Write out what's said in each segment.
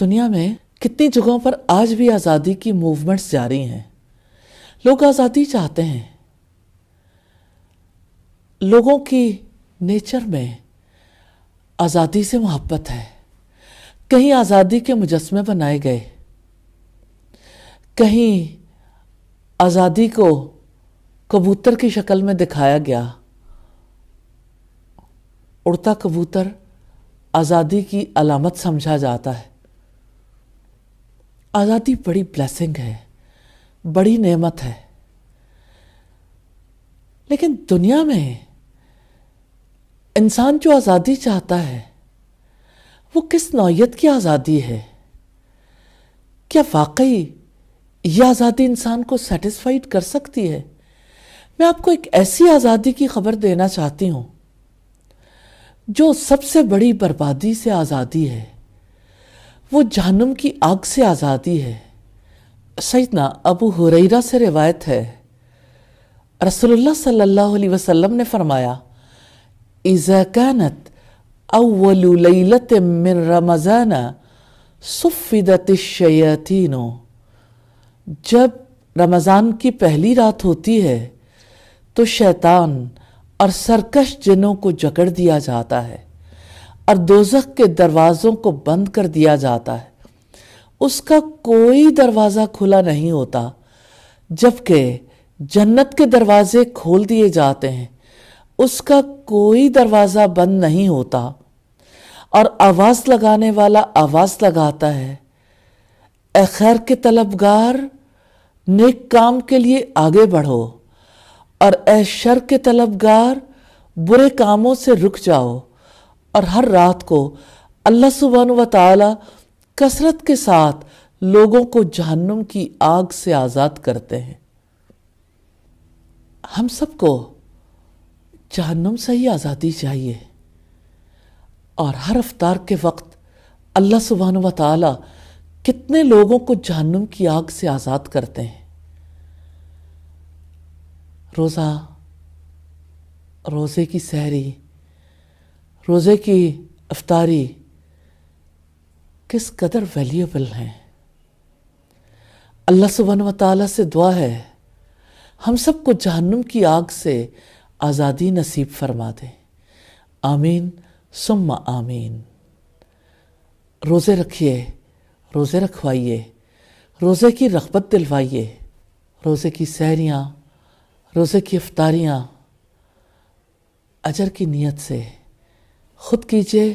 दुनिया में कितनी जगहों पर आज भी आज़ादी की मूवमेंट्स जारी हैं लोग आज़ादी चाहते हैं लोगों की नेचर में आज़ादी से मोहब्बत है कहीं आज़ादी के मुजस्मे बनाए गए कहीं आज़ादी को कबूतर की शक्ल में दिखाया गया उड़ता कबूतर आज़ादी की अलामत समझा जाता है आज़ादी बड़ी ब्लेसिंग है बड़ी नेमत है लेकिन दुनिया में इंसान जो आज़ादी चाहता है वो किस नौीयत की आज़ादी है क्या वाकई ये आज़ादी इंसान को सेटिस्फाइड कर सकती है मैं आपको एक ऐसी आज़ादी की खबर देना चाहती हूँ जो सबसे बड़ी बर्बादी से आज़ादी है वो जहनम की आग से आज़ादी है सैदना अबू हुरैरा से रिवायत है रसोल्ला सल्ला अलैहि ने फरमाया इज़ाकानत अवलत मिन रमज़ाना सुफिदत शैतिनो जब रमज़ान की पहली रात होती है तो शैतान और सरकश जिनों को जकड़ दिया जाता है और दोजख के दरवाज़ों को बंद कर दिया जाता है उसका कोई दरवाज़ा खुला नहीं होता जबकि जन्नत के दरवाज़े खोल दिए जाते हैं उसका कोई दरवाज़ा बंद नहीं होता और आवाज़ लगाने वाला आवाज़ लगाता है ए खैर के तलबगार नेक काम के लिए आगे बढ़ो और ए शर के तलबगार बुरे कामों से रुक जाओ और हर रात को अल्लाह सुबहान व ताली कसरत के साथ लोगों को जहन्नुम की आग से आज़ाद करते हैं हम सबको जहन्नुम से ही आज़ादी चाहिए और हर अफ्तार के वक्त अल्लाह सुबहान व ताली कितने लोगों को जहन्नुम की आग से आज़ाद करते हैं रोज़ा रोज़े की सहरी रोज़े की अफतारी किस कदर वैल्यूबल हैं अल्लाह सुबहान व से दुआ है हम सबको जहन्नुम की आग से आज़ादी नसीब फरमा दें आमीन सुम्मा आमीन रोज़े रखिए रोज़े रखवाइए रोज़े की रगबत दिलवाइए रोज़े की सहरियाँ रोज़े की अफतारियाँ अजर की नीयत से खुद कीजिए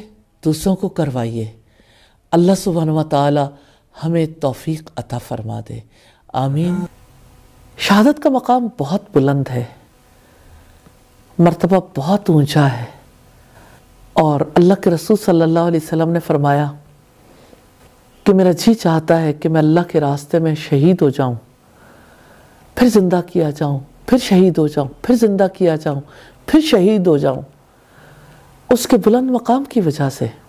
दूसरों को करवाइए अल्लाह सुबहान ताली हमें तौफीक अता फरमा दे आमीन शहादत का मकाम बहुत बुलंद है मर्तबा बहुत ऊंचा है और अल्लाह के रसूल सल्लल्लाहु अलैहि वसल्लम ने फरमाया कि मेरा जी चाहता है कि मैं अल्लाह के रास्ते में शहीद हो जाऊं फिर ज़िंदा किया जाऊं फिर शहीद हो जाऊं फिर ज़िंदा किया जाऊं फिर शहीद हो जाऊं उसके बुलंद मकाम की वजह से